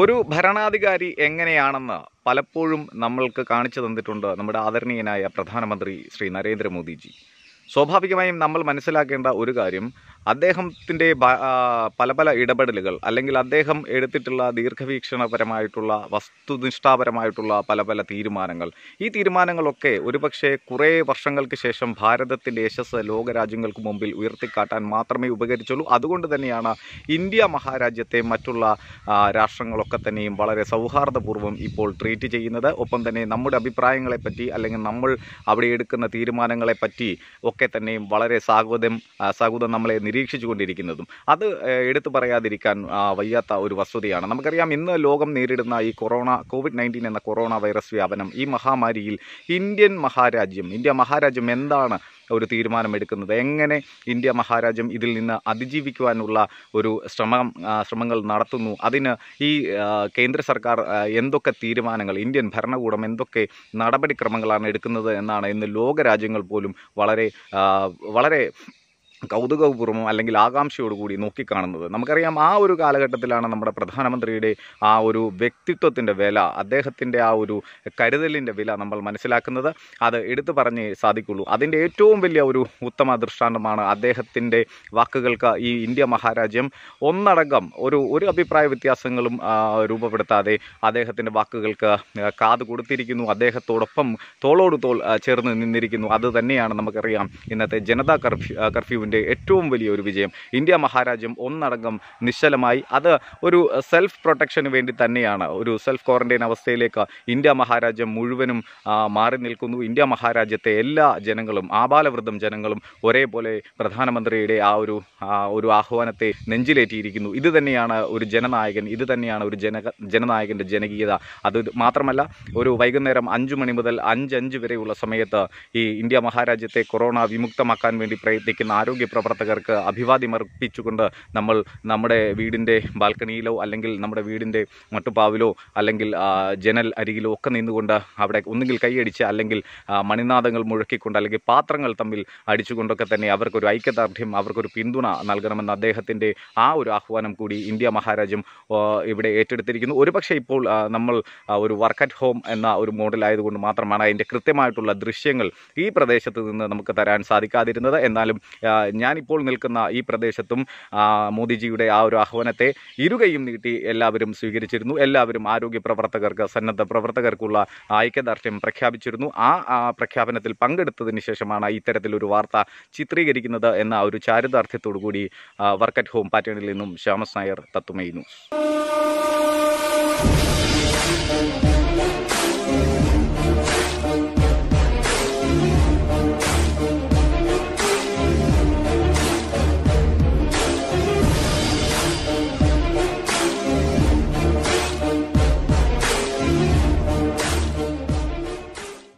ഒരു ഭരണാധികാരി എങ്ങനെയാണെന്ന് പലപ്പോഴും നമ്മൾക്ക് കാണിച്ചു തന്നിട്ടുണ്ട് നമ്മുടെ ആദരണീയനായ പ്രധാനമന്ത്രി ശ്രീ നരേന്ദ്രമോദിജി സ്വാഭാവികമായും നമ്മൾ മനസ്സിലാക്കേണ്ട ഒരു കാര്യം അദ്ദേഹത്തിൻ്റെ പല പല ഇടപെടലുകൾ അല്ലെങ്കിൽ അദ്ദേഹം എടുത്തിട്ടുള്ള ദീർഘവീക്ഷണപരമായിട്ടുള്ള വസ്തുനിഷ്ഠാപരമായിട്ടുള്ള പല പല തീരുമാനങ്ങൾ ഈ തീരുമാനങ്ങളൊക്കെ ഒരുപക്ഷെ കുറേ വർഷങ്ങൾക്ക് ശേഷം ഭാരതത്തിൻ്റെ യശസ് ലോകരാജ്യങ്ങൾക്ക് മുമ്പിൽ ഉയർത്തിക്കാട്ടാൻ മാത്രമേ ഉപകരിച്ചുള്ളൂ അതുകൊണ്ട് തന്നെയാണ് ഇന്ത്യ മഹാരാജ്യത്തെ മറ്റുള്ള രാഷ്ട്രങ്ങളൊക്കെ തന്നെയും വളരെ സൗഹാർദ്ദപൂർവ്വം ഇപ്പോൾ ട്രീറ്റ് ചെയ്യുന്നത് ഒപ്പം തന്നെ നമ്മുടെ അഭിപ്രായങ്ങളെപ്പറ്റി അല്ലെങ്കിൽ നമ്മൾ അവിടെ എടുക്കുന്ന തീരുമാനങ്ങളെപ്പറ്റി ഒക്കെ തന്നെയും വളരെ സാഗതം സാഗതം നമ്മളെ നിരീക്ഷിച്ചു കൊണ്ടിരിക്കുന്നതും അത് എടുത്തു പറയാതിരിക്കാൻ വയ്യാത്ത ഒരു വസ്തുതയാണ് നമുക്കറിയാം ഇന്ന് ലോകം നേരിടുന്ന ഈ കൊറോണ കോവിഡ് നയൻറ്റീൻ എന്ന കൊറോണ വൈറസ് വ്യാപനം ഈ മഹാമാരിയിൽ ഇന്ത്യൻ മഹാരാജ്യം ഇന്ത്യ മഹാരാജ്യം എന്താണ് ഒരു തീരുമാനമെടുക്കുന്നത് എങ്ങനെ ഇന്ത്യ മഹാരാജ്യം ഇതിൽ നിന്ന് അതിജീവിക്കുവാനുള്ള ഒരു ശ്രമം ശ്രമങ്ങൾ നടത്തുന്നു അതിന് ഈ കേന്ദ്ര സർക്കാർ എന്തൊക്കെ തീരുമാനങ്ങൾ ഇന്ത്യൻ ഭരണകൂടം എന്തൊക്കെ നടപടിക്രമങ്ങളാണ് എടുക്കുന്നത് എന്നാണ് ഇന്ന് ലോകരാജ്യങ്ങൾ പോലും വളരെ വളരെ കൗതുകപൂർവ്വം അല്ലെങ്കിൽ ആകാംക്ഷയോടുകൂടി നോക്കിക്കാണുന്നത് നമുക്കറിയാം ആ ഒരു കാലഘട്ടത്തിലാണ് നമ്മുടെ പ്രധാനമന്ത്രിയുടെ ആ ഒരു വ്യക്തിത്വത്തിൻ്റെ വില അദ്ദേഹത്തിൻ്റെ ആ ഒരു കരുതലിൻ്റെ വില നമ്മൾ മനസ്സിലാക്കുന്നത് അത് എടുത്തു പറഞ്ഞേ സാധിക്കുള്ളൂ അതിൻ്റെ ഏറ്റവും വലിയ ഒരു ഉത്തമ ദൃഷ്ടാന്തമാണ് അദ്ദേഹത്തിൻ്റെ വാക്കുകൾക്ക് ഈ ഇന്ത്യ മഹാരാജ്യം ഒന്നടങ്കം ഒരു ഒരു അഭിപ്രായ വ്യത്യാസങ്ങളും രൂപപ്പെടുത്താതെ അദ്ദേഹത്തിൻ്റെ വാക്കുകൾക്ക് കാത് കൊടുത്തിരിക്കുന്നു അദ്ദേഹത്തോടൊപ്പം തോളോട് തോൾ ചേർന്ന് നിന്നിരിക്കുന്നു അത് തന്നെയാണ് നമുക്കറിയാം ഇന്നത്തെ ജനതാ കർഫ്യൂ കർഫ്യൂവിൻ്റെ ഇന്ത്യൻ്റെ ഏറ്റവും ഒരു വിജയം ഇന്ത്യ മഹാരാജ്യം ഒന്നടങ്കം നിശ്ചലമായി അത് ഒരു സെൽഫ് പ്രൊട്ടക്ഷന് വേണ്ടി തന്നെയാണ് ഒരു സെൽഫ് ക്വാറന്റൈൻ അവസ്ഥയിലേക്ക് ഇന്ത്യ മഹാരാജ്യം മുഴുവനും മാറി നിൽക്കുന്നു ഇന്ത്യ മഹാരാജ്യത്തെ എല്ലാ ജനങ്ങളും ആബാലവൃദ്ധം ജനങ്ങളും ഒരേപോലെ പ്രധാനമന്ത്രിയുടെ ആ ഒരു ഒരു ആഹ്വാനത്തെ നെഞ്ചിലേറ്റിയിരിക്കുന്നു ഇത് തന്നെയാണ് ഒരു ജനനായകൻ ഇത് തന്നെയാണ് ഒരു ജന ജനനായകൻ്റെ ജനകീയത അത് മാത്രമല്ല ഒരു വൈകുന്നേരം അഞ്ച് മണി മുതൽ അഞ്ച് അഞ്ച് വരെയുള്ള സമയത്ത് ഈ ഇന്ത്യ മഹാരാജ്യത്തെ കൊറോണ വിമുക്തമാക്കാൻ വേണ്ടി പ്രയത്നിക്കുന്ന ആരോഗ്യ ആരോഗ്യ പ്രവർത്തകർക്ക് അഭിവാദ്യമർപ്പിച്ചുകൊണ്ട് നമ്മൾ നമ്മുടെ വീടിൻ്റെ ബാൽക്കണിയിലോ അല്ലെങ്കിൽ നമ്മുടെ വീടിൻ്റെ മട്ടുപ്പാവിലോ അല്ലെങ്കിൽ ജനൽ അരികിലോ ഒക്കെ നിന്നുകൊണ്ട് അവിടെ ഒന്നുകിൽ കൈയടിച്ച് അല്ലെങ്കിൽ മണിനാഥങ്ങൾ മുഴക്കിക്കൊണ്ട് അല്ലെങ്കിൽ പാത്രങ്ങൾ തമ്മിൽ അടിച്ചുകൊണ്ടൊക്കെ തന്നെ അവർക്കൊരു ഐക്യദാർഢ്യം അവർക്കൊരു പിന്തുണ നൽകണമെന്ന് അദ്ദേഹത്തിൻ്റെ ആ ഒരു ആഹ്വാനം കൂടി ഇന്ത്യ മഹാരാജ്യം ഇവിടെ ഏറ്റെടുത്തിരിക്കുന്നു ഒരുപക്ഷെ ഇപ്പോൾ നമ്മൾ ഒരു വർക്ക് അറ്റ് ഹോം എന്ന ഒരു മോഡലായതുകൊണ്ട് മാത്രമാണ് അതിൻ്റെ കൃത്യമായിട്ടുള്ള ദൃശ്യങ്ങൾ ഈ പ്രദേശത്ത് നിന്ന് നമുക്ക് തരാൻ സാധിക്കാതിരുന്നത് എന്നാലും ഞാനിപ്പോൾ നിൽക്കുന്ന ഈ പ്രദേശത്തും മോദിജിയുടെ ആ ഒരു ആഹ്വാനത്തെ ഇരുകയും നീട്ടി എല്ലാവരും സ്വീകരിച്ചിരുന്നു എല്ലാവരും ആരോഗ്യ പ്രവർത്തകർക്ക് സന്നദ്ധ പ്രവർത്തകർക്കുള്ള ഐക്യദാർഢ്യം പ്രഖ്യാപിച്ചിരുന്നു ആ പ്രഖ്യാപനത്തിൽ പങ്കെടുത്തതിന് ശേഷമാണ് ഇത്തരത്തിലൊരു വാർത്ത ചിത്രീകരിക്കുന്നത് എന്ന ഒരു ചാരിതാർത്ഥ്യത്തോടു കൂടി വർക്ക് അറ്റ് ഹോം പാറ്റേണിൽ നിന്നും ശ്യാമസ് നായർ തത്വമേ